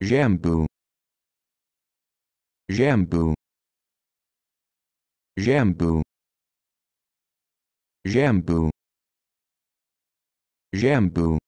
Jambu. Jambu. Jambu. Jambu. Jambu.